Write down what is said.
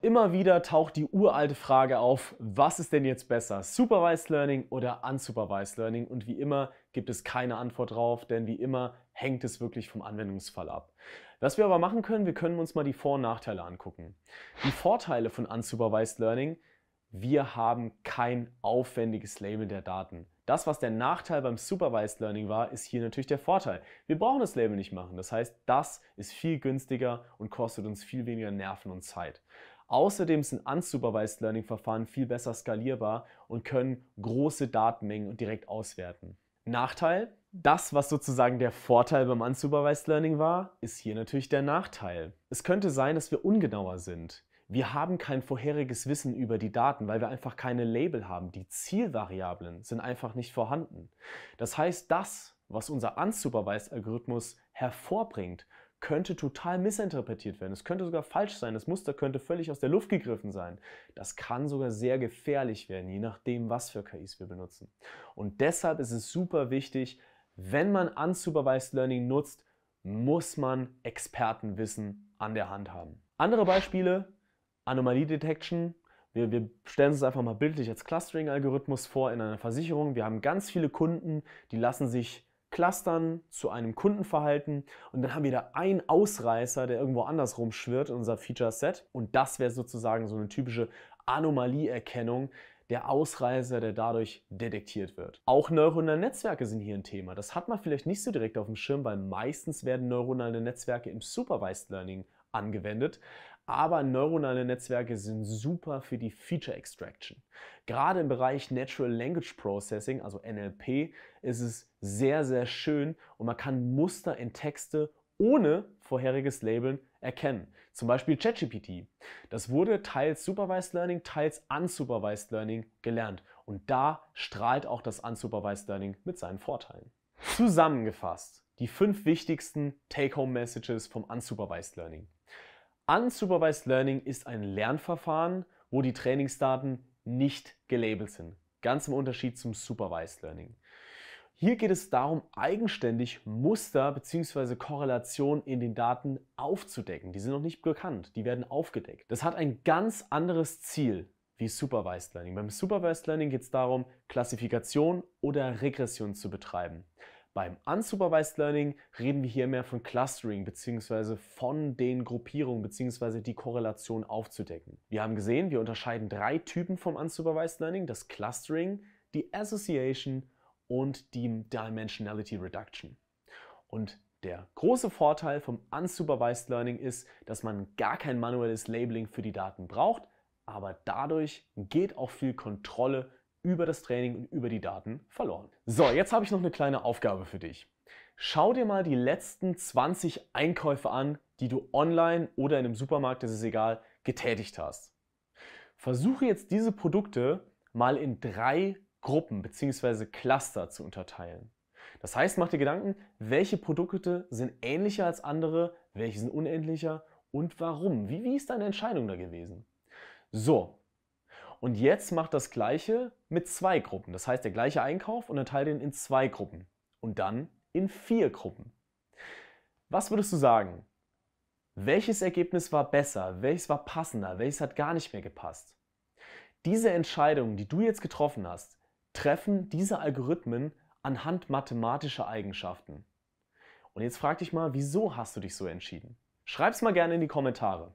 Immer wieder taucht die uralte Frage auf, was ist denn jetzt besser, Supervised Learning oder Unsupervised Learning? Und wie immer gibt es keine Antwort drauf, denn wie immer hängt es wirklich vom Anwendungsfall ab. Was wir aber machen können, wir können uns mal die Vor- und Nachteile angucken. Die Vorteile von Unsupervised Learning, wir haben kein aufwendiges Label der Daten. Das, was der Nachteil beim Supervised Learning war, ist hier natürlich der Vorteil. Wir brauchen das Label nicht machen. Das heißt, das ist viel günstiger und kostet uns viel weniger Nerven und Zeit. Außerdem sind unsupervised Learning Verfahren viel besser skalierbar und können große Datenmengen direkt auswerten. Nachteil? Das, was sozusagen der Vorteil beim Unsupervised Learning war, ist hier natürlich der Nachteil. Es könnte sein, dass wir ungenauer sind. Wir haben kein vorheriges Wissen über die Daten, weil wir einfach keine Label haben. Die Zielvariablen sind einfach nicht vorhanden. Das heißt, das, was unser Unsupervised-Algorithmus hervorbringt, könnte total missinterpretiert werden. Es könnte sogar falsch sein. Das Muster könnte völlig aus der Luft gegriffen sein. Das kann sogar sehr gefährlich werden, je nachdem, was für KIs wir benutzen. Und deshalb ist es super wichtig, wenn man Unsupervised Learning nutzt, muss man Expertenwissen an der Hand haben. Andere Beispiele Anomalie-Detection. Wir, wir stellen uns einfach mal bildlich als Clustering-Algorithmus vor in einer Versicherung. Wir haben ganz viele Kunden, die lassen sich clustern zu einem Kundenverhalten und dann haben wir da einen Ausreißer, der irgendwo anders rumschwirrt in unser Feature-Set. Und das wäre sozusagen so eine typische Anomalieerkennung, der Ausreißer, der dadurch detektiert wird. Auch neuronale Netzwerke sind hier ein Thema. Das hat man vielleicht nicht so direkt auf dem Schirm, weil meistens werden neuronale Netzwerke im Supervised Learning angewendet. Aber neuronale Netzwerke sind super für die Feature Extraction. Gerade im Bereich Natural Language Processing, also NLP, ist es sehr, sehr schön und man kann Muster in Texte ohne vorheriges Labeln erkennen. Zum Beispiel ChatGPT. Das wurde teils Supervised Learning, teils Unsupervised Learning gelernt. Und da strahlt auch das Unsupervised Learning mit seinen Vorteilen. Zusammengefasst, die fünf wichtigsten Take-Home-Messages vom Unsupervised Learning. Unsupervised Learning ist ein Lernverfahren, wo die Trainingsdaten nicht gelabelt sind. Ganz im Unterschied zum Supervised Learning. Hier geht es darum, eigenständig Muster bzw. Korrelationen in den Daten aufzudecken. Die sind noch nicht bekannt, die werden aufgedeckt. Das hat ein ganz anderes Ziel wie Supervised Learning. Beim Supervised Learning geht es darum, Klassifikation oder Regression zu betreiben. Beim Unsupervised Learning reden wir hier mehr von Clustering bzw. von den Gruppierungen bzw. die Korrelation aufzudecken. Wir haben gesehen, wir unterscheiden drei Typen vom Unsupervised Learning, das Clustering, die Association und die Dimensionality Reduction. Und der große Vorteil vom Unsupervised Learning ist, dass man gar kein manuelles Labeling für die Daten braucht, aber dadurch geht auch viel Kontrolle über das Training und über die Daten verloren. So, jetzt habe ich noch eine kleine Aufgabe für dich. Schau dir mal die letzten 20 Einkäufe an, die du online oder in einem Supermarkt, das ist egal, getätigt hast. Versuche jetzt diese Produkte mal in drei Gruppen bzw. Cluster zu unterteilen. Das heißt, mach dir Gedanken, welche Produkte sind ähnlicher als andere, welche sind unendlicher und warum. Wie, wie ist deine Entscheidung da gewesen? So, und jetzt mach das gleiche mit zwei Gruppen. Das heißt, der gleiche Einkauf und dann teile den in zwei Gruppen und dann in vier Gruppen. Was würdest du sagen? Welches Ergebnis war besser? Welches war passender? Welches hat gar nicht mehr gepasst? Diese Entscheidungen, die du jetzt getroffen hast, treffen diese Algorithmen anhand mathematischer Eigenschaften. Und jetzt frag dich mal, wieso hast du dich so entschieden? Schreib's mal gerne in die Kommentare.